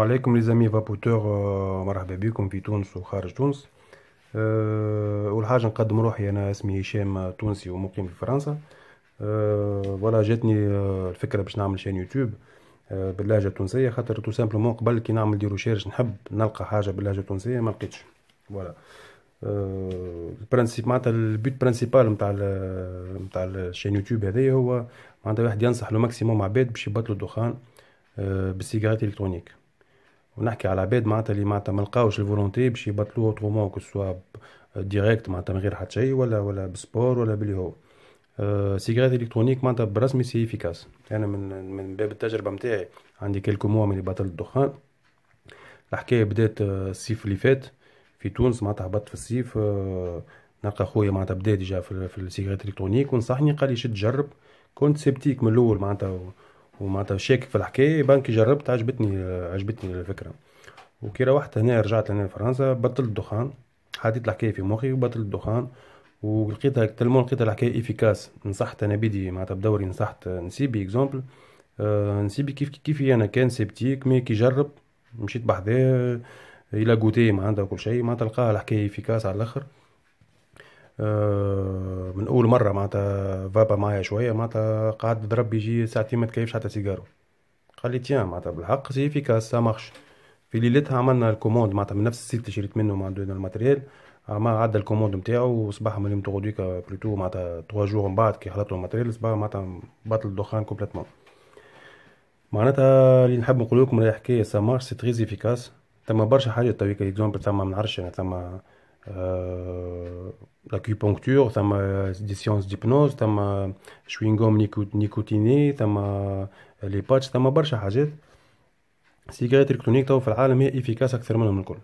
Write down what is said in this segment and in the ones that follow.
عليكم لي زامي فابوتور مرحبا بكم في تونس وخارج تونس اول حاجه نقدم روحي انا اسمي هشام تونسي ومقيم في فرنسا ولا جاتني الفكره باش نعمل شان يوتيوب باللهجه التونسيه خاطر تو سامبلومون قبل كي نعمل دي ريشيرش نحب نلقى حاجه باللهجه التونسيه ما لقيتش فوالا البرانسيب euh, معناتها البيت برانسيبال نتاع نتاع الشان يوتيوب هذايا هو معناتها واحد ينصح لو ماكسيموم عباد باش يبطلوا الدخان آه، بالسيجارات الكترونيك ونحكي على عباد معناتها اللي معناتها ما لقاوش الفولونتي باش يبطلوا اوترومون كو سوا ديريكت معناتها من غير حتى شيء ولا ولا بالسبور ولا باللي هو سيجاريت آه، الكترونيك معناتها برسمي سي افيكاس انا من من باب التجربه نتاعي عندي كيلكو موا من بطل الدخان الحكايه بدات آه، الصيف اللي فات في تونس معناتها هبطت في الصيف آه، نلقى خويا معناتها بدا ديجا في, السيجاريت الكترونيك ونصحني قال لي شد جرب كنت سيبتيك من الاول معناتها ومعناتها شاكك في الحكايه بانك جربت عجبتني عجبتني الفكره وكي روحت هنا رجعت هنا لفرنسا بطلت الدخان حطيت الحكايه في مخي وبطلت الدخان ولقيتها تلمون لقيتها الحكايه ايفيكاس نصحت انا بيدي معناتها بدوري نصحت نسيبي اكزومبل آه نسيبي كيف كيف انا كان سيبتيك مي كي جرب مشيت بحذاه الى ما عندها كل شيء ما لقاها الحكايه افيكاس على الاخر آه، من اول مره معناتها فابا معايا شويه معناتها قعد ضرب يجي ساعتين ما تكيفش حتى سيجارو قال لي تيان معناتها بالحق سي افيكاس سا مارش في ليلتها عملنا الكوموند معناتها من نفس السيت اللي شريت منه معناتها الماتريال اما عدى الكوموند نتاعو وصباح من اليوم تغدويكا بلوتو معناتها توا جور من بعد كي خلطوا الماتريال صباح معناتها بطل الدخان كومبليتمون معناتها اللي نحب نقول لكم الحكايه سا مارش سي تريز افيكاس ثما برشا حاجات تويكا اكزومبل ثما ما نعرفش ثما Euh, l'acupuncture, des séances d'hypnose, chewing-gum نيكوتيني ثم لي باتش ثم برشا حاجات السيجارات الكترونيك تو في العالم هي افيكاس اكثر منهم الكل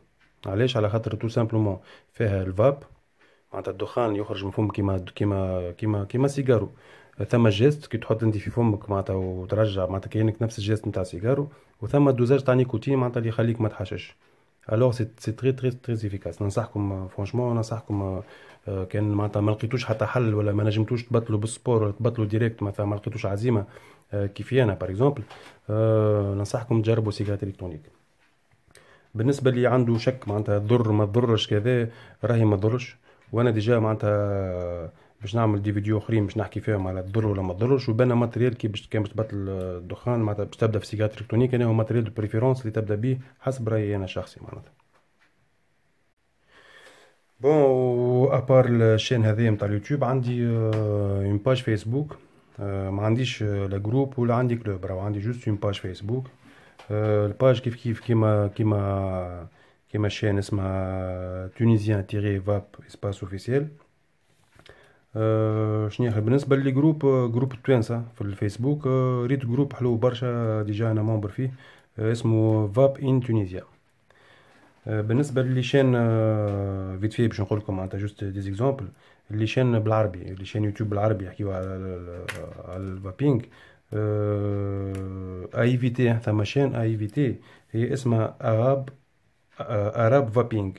علاش على خاطر تو سامبلومون فيها الفاب معناتها الدخان يخرج من فمك كيما كيما كيما كيما سيجارو ثم جيست كي تحط انت في فمك معناتها وترجع معناتها كانك نفس الجيست نتاع سيجارو وثم الدوزاج تاع نيكوتين معناتها اللي يخليك ما تحشش الوغ سي تري تري تري افيكاس ننصحكم فرانشمون ننصحكم كان معناتها ما لقيتوش حتى حل ولا ما نجمتوش تبطلوا بالسبور ولا تبطلوا ديريكت مثلا ما لقيتوش عزيمه كيفي انا باغ اكزومبل ننصحكم تجربوا سيجارات الكترونيك بالنسبه اللي عنده شك معناتها ضر ما تضرش كذا راهي ما تضرش وانا ديجا معناتها باش نعمل دي فيديو اخرين باش نحكي فيهم على تضر ولا ما تضرش وبانا ماتريال كي باش كان باش تبطل الدخان معناتها باش تبدا في سيجارة الكترونيك انا هو ماتريال دو بريفيرونس اللي تبدا بيه حسب رايي انا شخصي معناتها بون ابار الشين هذايا نتاع اليوتيوب عندي اون باج فيسبوك ما عنديش euh، لا جروب ولا عندي كلوب راهو عندي جوست اون باج فيسبوك الباج كيف كيف كيما كيما كيما الشين اسمها تونيزيان تيري فاب اسباس اوفيسيال آه، شنو اخر بالنسبه لي جروب آه، جروب التوانسه في الفيسبوك آه، ريت جروب حلو برشا ديجا انا ممبر فيه اسمه فاب ان تونيزيا بالنسبه للي شان فيت في باش نقول لكم معناتها جوست دي زيكزامبل اللي شان بالعربي اللي شان يوتيوب بالعربي يحكيو على على الفابينغ اي في تي ثم شان اي في تي هي اسمها اراب اراب فابينغ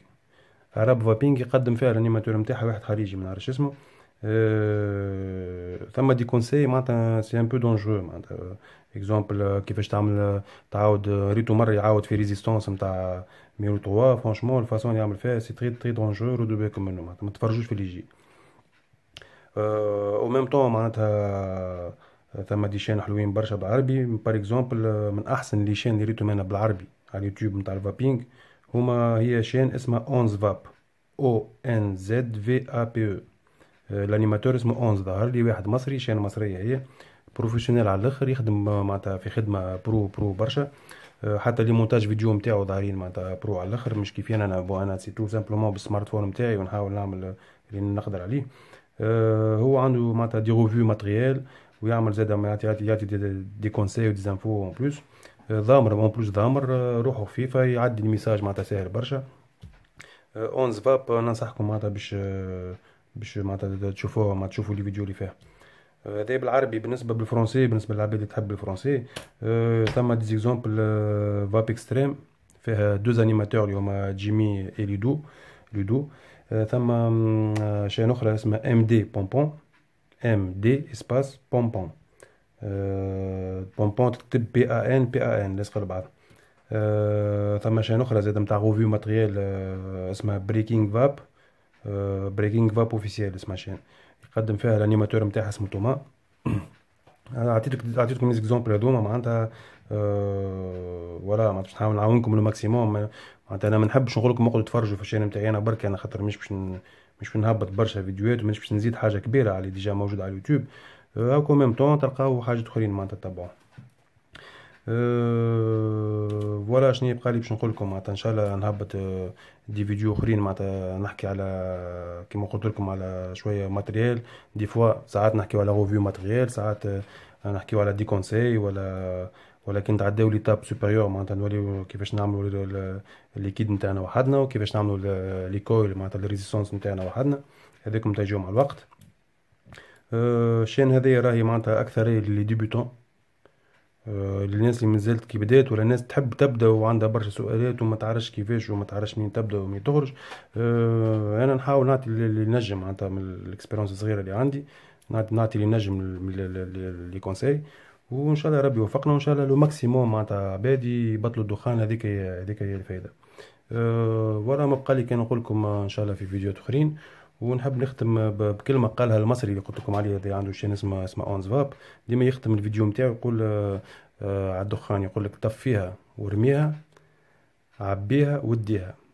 اراب فابينغ يقدم فيها الانيماتور نتاعها واحد خارجي من نعرفش اسمه Euh, ça m'a dit conseil c'est un peu dangereux exemple euh, qui fait euh, tu as de résistance mais franchement la façon dont il fait c'est très très dangereux de ne comme nous tu juste au même temps ثم دي شين حلوين برشا بالعربي بار اكزومبل من احسن لي شين بالعربي على نتاع هما هي اسمها o n z v a e. الانيماتور اسمه اونز ظهر لي واحد مصري شان مصريه هي بروفيشنال على الاخر يخدم معناتها في خدمه برو برو برشا آه، حتى لي مونتاج فيديو نتاعو ظاهرين معناتها برو على الاخر مش كيفي انا بو انا سي تو سامبلومون بالسمارت فون نتاعي ونحاول نعمل اللي نقدر عليه آه، هو عنده معناتها دي روفيو ماتريال ويعمل زاد يعطي يعطي دي كونساي ودي زانفو اون بلوس ضامر اون بلوس ضامر روحو خفيفه يعدي الميساج معناتها ساهل برشا آه، اونز فاب ننصحكم معناتها باش باش معناتها تشوفوها ما تشوفوا لي فيديو اللي فيها آه، هذا بالعربي بالنسبه بالفرنسي بالنسبه للعباد اللي تحب الفرنسي ثم دي زيكزامبل فاب اكستريم فيها دو انيماتور اللي هما جيمي اي لودو لودو ثم شين اخرى اسمها ام دي بومبون ام دي اسباس بونبون بومبون تكتب بي ا ان بي ا ان لاصقه لبعض ثم آه، شين اخرى زاد نتاع غوفيو ماتريال اسمها بريكينغ فاب بريكينغ آه، فاب اوفيسيال اسمها شين يقدم فيها الانيماتور نتاعها اسمه توما عطيتك عطيتكم ليزيكزومبل هذوما معناتها أه ولا معناتها باش نحاول نعاونكم لو ماكسيموم معناتها انا ما نحبش نقول لكم اقعدوا تفرجوا في الشين نتاعي انا برك انا خاطر مش باش مش باش نهبط برشا فيديوهات ومش باش نزيد حاجه كبيره على ديجا موجود على اليوتيوب هاكو ميم طون تلقاو حاجه اخرين معناتها تتبعوها أه شنو يبقى لي باش نقول لكم معناتها ان شاء الله نهبط أه، دي فيديو اخرين معناتها نحكي على كيما قلت لكم على شويه ماتريال دي فوا ساعات نحكيو على روفيو ماتريال ساعات أه، نحكيو على دي كونساي ولا ولكن تعداو ليتاب سوبيريور معناتها نوليو كيفاش نعملو ليكيد نتاعنا وحدنا وكيفاش نعملو لي كويل معناتها الريزيستونس نتاعنا وحدنا هذاكم تجيو مع الوقت أه شين هذه راهي معناتها اكثر لي ديبيتون للناس آه، اللي مازالت كي بدات ولا ناس تحب تبدا وعندها برشا سؤالات وما تعرفش كيفاش وما تعرفش منين تبدا ومنين تخرج آه، انا نحاول نعطي اللي نجم معناتها من الاكسبيرونس الصغيره اللي عندي نعطي اللي نجم لي كونساي وان شاء الله ربي يوفقنا وان شاء الله لو ماكسيموم معناتها عبادي يبطلوا الدخان هذيك هي هذيك هي الفائده أه ولا ما بقى لي كان نقول لكم آه، ان شاء الله في فيديوهات اخرين ونحب نختم بكلمه قالها المصري اللي قلت لكم عليه عنده شين اسمه اسمه اونز فاب ديما يختم الفيديو نتاعو يقول آه، آه، على الدخان يقول لك طفيها ورميها عبيها وديها